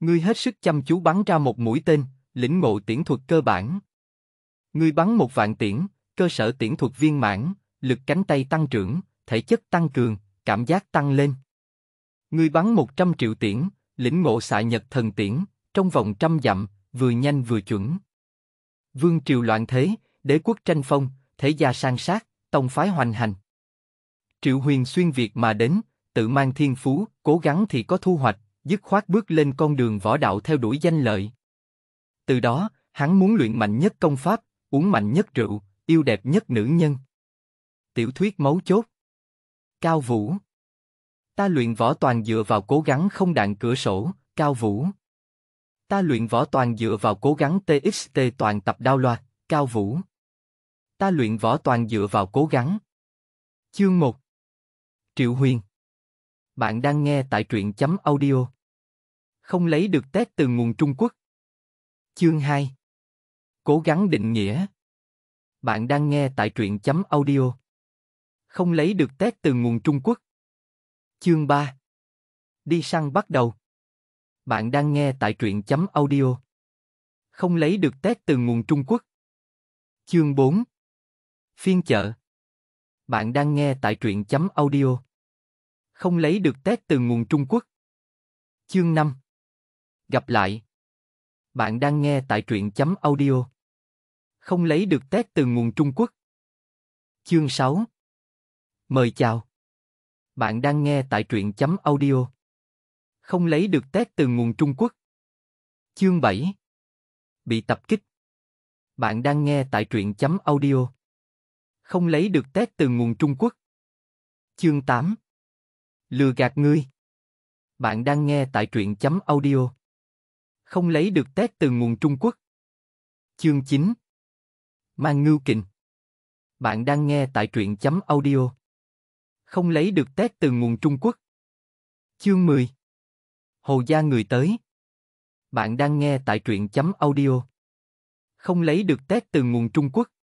Ngươi hết sức chăm chú bắn ra một mũi tên, lĩnh ngộ tiễn thuật cơ bản. Ngươi bắn một vạn tiễn, cơ sở tiễn thuật viên mãn, lực cánh tay tăng trưởng, thể chất tăng cường, cảm giác tăng lên. Ngươi bắn 100 triệu tiễn, lĩnh ngộ xạ nhật thần tiễn, trong vòng trăm dặm, vừa nhanh vừa chuẩn. Vương triều loạn thế, đế quốc tranh phong, thế gia sang sát, tông phái hoành hành. Triệu huyền xuyên Việt mà đến, tự mang thiên phú, cố gắng thì có thu hoạch, dứt khoát bước lên con đường võ đạo theo đuổi danh lợi. Từ đó, hắn muốn luyện mạnh nhất công pháp, uống mạnh nhất rượu, yêu đẹp nhất nữ nhân. Tiểu thuyết mấu chốt. Cao Vũ. Ta luyện võ toàn dựa vào cố gắng không đạn cửa sổ, Cao Vũ. Ta luyện võ toàn dựa vào cố gắng TXT toàn tập đao loạt, Cao Vũ. Ta luyện võ toàn dựa vào cố gắng. Chương 1 Triệu Huyền Bạn đang nghe tại truyện chấm audio không lấy được test từ nguồn Trung Quốc. Chương 2 Cố gắng định nghĩa Bạn đang nghe tại truyện chấm audio. Không lấy được test từ nguồn Trung Quốc. Chương 3 Đi săn bắt đầu Bạn đang nghe tại truyện chấm audio. Không lấy được test từ nguồn Trung Quốc. Chương 4 Phiên chợ Bạn đang nghe tại truyện chấm audio. Không lấy được test từ nguồn Trung Quốc. Chương 5 Gặp lại. Bạn đang nghe tại truyện chấm audio. Không lấy được test từ nguồn Trung Quốc. Chương 6 Mời chào. Bạn đang nghe tại truyện chấm audio. Không lấy được test từ nguồn Trung Quốc. Chương 7 Bị tập kích. Bạn đang nghe tại truyện chấm audio. Không lấy được test từ nguồn Trung Quốc. Chương 8 Lừa gạt ngươi. Bạn đang nghe tại truyện chấm audio không lấy được tét từ nguồn Trung Quốc. Chương 9 Mang ngưu kình Bạn đang nghe tại truyện chấm audio. Không lấy được tét từ nguồn Trung Quốc. Chương 10 Hồ gia người tới Bạn đang nghe tại truyện chấm audio. Không lấy được tét từ nguồn Trung Quốc.